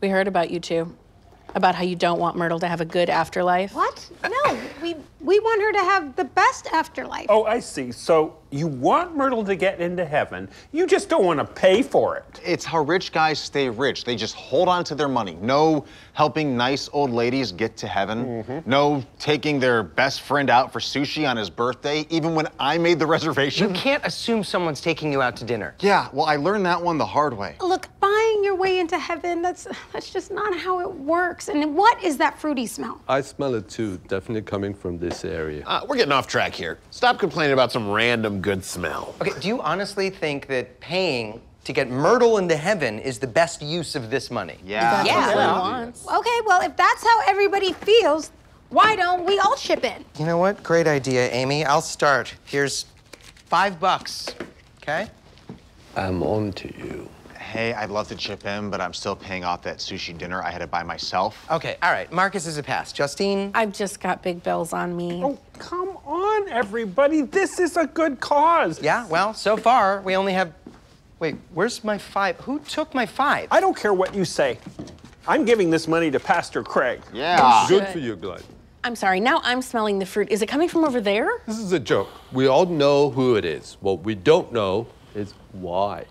We heard about you two. About how you don't want Myrtle to have a good afterlife. What? No, we we want her to have the best afterlife. Oh, I see. So you want Myrtle to get into heaven. You just don't want to pay for it. It's how rich guys stay rich. They just hold on to their money. No helping nice old ladies get to heaven. Mm -hmm. No taking their best friend out for sushi on his birthday, even when I made the reservation. You can't assume someone's taking you out to dinner. Yeah, well, I learned that one the hard way. Look, fine way into heaven. That's, that's just not how it works. And what is that fruity smell? I smell it too, definitely coming from this area. Uh, we're getting off track here. Stop complaining about some random good smell. Okay, do you honestly think that paying to get Myrtle into heaven is the best use of this money. Yeah. yeah. Okay, well, if that's how everybody feels, why don't we all chip in? You know what? Great idea, Amy. I'll start. Here's five bucks, okay? I'm on to you hey, I'd love to chip in, but I'm still paying off that sushi dinner I had to buy myself. Okay, all right. Marcus is a pass. Justine? I've just got big bills on me. Oh, come on, everybody. This is a good cause. Yeah, well, so far, we only have... Wait, where's my five? Who took my five? I don't care what you say. I'm giving this money to Pastor Craig. Yeah. Good for you, Glenn. I'm sorry, now I'm smelling the fruit. Is it coming from over there? This is a joke. We all know who it is. What we don't know is why.